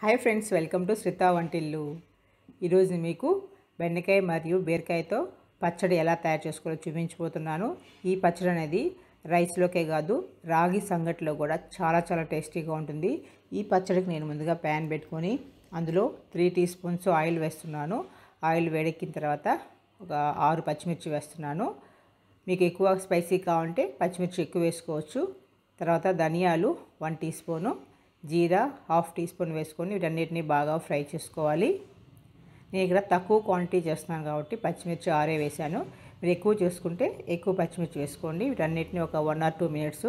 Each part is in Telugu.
hi friends welcome to Sritha వంటిల్లు ఈరోజు మీకు బెండకాయ మరియు బీరకాయతో పచ్చడి ఎలా తయారు చేసుకోవాలో చూపించబోతున్నాను ఈ పచ్చడి అనేది రైస్లోకే కాదు రాగి సంగటిలో కూడా చాలా చాలా టేస్టీగా ఉంటుంది ఈ పచ్చడికి నేను ముందుగా ప్యాన్ పెట్టుకొని అందులో త్రీ టీ స్పూన్స్ ఆయిల్ వేస్తున్నాను ఆయిల్ వేడెక్కిన తర్వాత ఒక ఆరు పచ్చిమిర్చి వేస్తున్నాను మీకు ఎక్కువ స్పైసీ కావాలంటే పచ్చిమిర్చి ఎక్కువ వేసుకోవచ్చు తర్వాత ధనియాలు వన్ టీ స్పూను జీరా హాఫ్ టీ స్పూన్ వేసుకొని వీటన్నిటినీ బాగా ఫ్రై చేసుకోవాలి నేను ఇక్కడ తక్కువ క్వాంటిటీ చేస్తున్నాను కాబట్టి పచ్చిమిర్చి ఆరే వేశాను మీరు ఎక్కువ చేసుకుంటే ఎక్కువ పచ్చిమిర్చి వేసుకోండి వీటన్నిటిని ఒక one or two minutes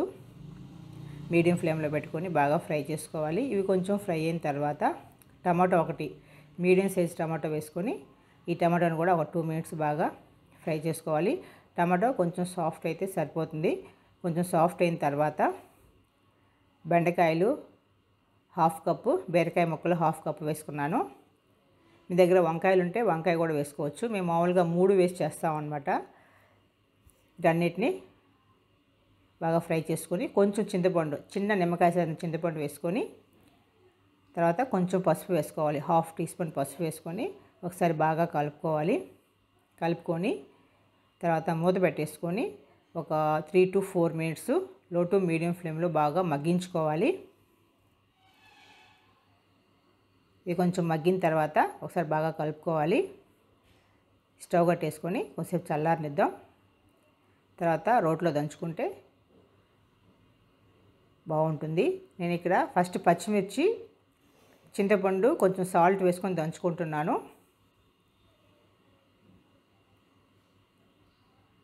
medium ఫ్లేమ్లో పెట్టుకొని బాగా ఫ్రై చేసుకోవాలి ఇవి కొంచెం ఫ్రై అయిన తర్వాత టమాటో ఒకటి మీడియం సైజ్ టమాటో వేసుకొని ఈ టమాటోని కూడా ఒక టూ మినిట్స్ బాగా ఫ్రై చేసుకోవాలి టమాటో కొంచెం సాఫ్ట్ అయితే సరిపోతుంది కొంచెం సాఫ్ట్ అయిన తర్వాత బెండకాయలు హాఫ్ కప్పు బీరకాయ ముక్కలు హాఫ్ కప్పు వేసుకున్నాను మీ దగ్గర వంకాయలు ఉంటే వంకాయ కూడా వేసుకోవచ్చు మేము మామూలుగా మూడు వేస్ట్ చేస్తామన్నమాట దాన్నిటిని బాగా ఫ్రై చేసుకొని కొంచెం చింతపండు చిన్న నిమ్మకాయ చింతపండు వేసుకొని తర్వాత కొంచెం పసుపు వేసుకోవాలి హాఫ్ టీ స్పూన్ పసుపు వేసుకొని ఒకసారి బాగా కలుపుకోవాలి కలుపుకొని తర్వాత మూత పెట్టేసుకొని ఒక three to four minutes low to medium ఫ్లేమ్లో బాగా మగ్గించుకోవాలి ఇది కొంచెం మగ్గిన తర్వాత ఒకసారి బాగా కలుపుకోవాలి స్టవ్ కట్టేసుకొని కొంచెం చల్లారనిద్దాం తర్వాత రోట్లో దంచుకుంటే బాగుంటుంది నేను ఇక్కడ ఫస్ట్ పచ్చిమిర్చి చింతపండు కొంచెం సాల్ట్ వేసుకొని దంచుకుంటున్నాను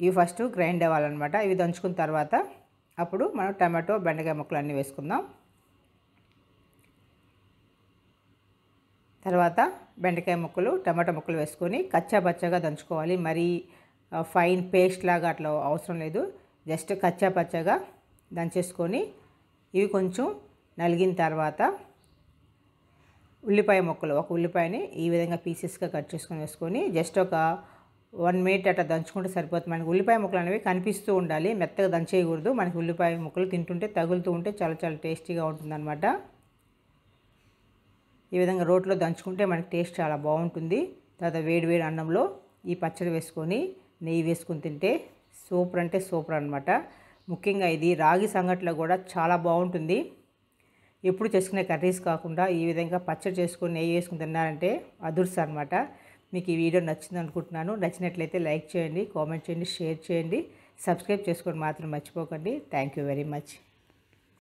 ఇవి ఫస్ట్ గ్రైండ్ అవ్వాలన్నమాట ఇవి దంచుకున్న తర్వాత అప్పుడు మనం టమాటో బెండకాయ ముక్కలు అన్నీ వేసుకుందాం తర్వాత బెండకాయ ముక్కలు టమాటా ముక్కలు వేసుకొని కచ్చాపచ్చగా దంచుకోవాలి మరీ ఫైన్ పేస్ట్ లాగా అట్లా అవసరం లేదు జస్ట్ కచ్చాపచ్చగా దంచేసుకొని ఇవి కొంచెం నలిగిన తర్వాత ఉల్లిపాయ ముక్కలు ఒక ఉల్లిపాయని ఈ విధంగా పీసెస్గా కట్ చేసుకొని వేసుకొని జస్ట్ ఒక వన్ మినిట్ అట్లా దంచుకుంటే సరిపోతుంది మనకి ఉల్లిపాయ ముక్కలు అనేవి కనిపిస్తూ ఉండాలి మెత్తగా దంచేయకూడదు మనకి ఉల్లిపాయ ముక్కలు తింటుంటే తగులుతూ ఉంటే చాలా చాలా టేస్టీగా ఉంటుందన్నమాట ఈ విధంగా రోట్లో దంచుకుంటే మనకి టేస్ట్ చాలా బాగుంటుంది తర్వాత వేడి వేడి అన్నంలో ఈ పచ్చడి వేసుకొని నెయ్యి వేసుకొని తింటే సూపర్ అంటే సూపర్ అనమాట ముఖ్యంగా ఇది రాగి సంఘటనలో కూడా చాలా బాగుంటుంది ఎప్పుడు చేసుకునే కర్రీస్ కాకుండా ఈ విధంగా పచ్చడి చేసుకొని నెయ్యి వేసుకుని తిన్నారంటే అదుర్స్ అనమాట మీకు ఈ వీడియో నచ్చింది అనుకుంటున్నాను నచ్చినట్లయితే లైక్ చేయండి కామెంట్ చేయండి షేర్ చేయండి సబ్స్క్రైబ్ చేసుకొని మాత్రం మర్చిపోకండి థ్యాంక్ యూ వెరీ మచ్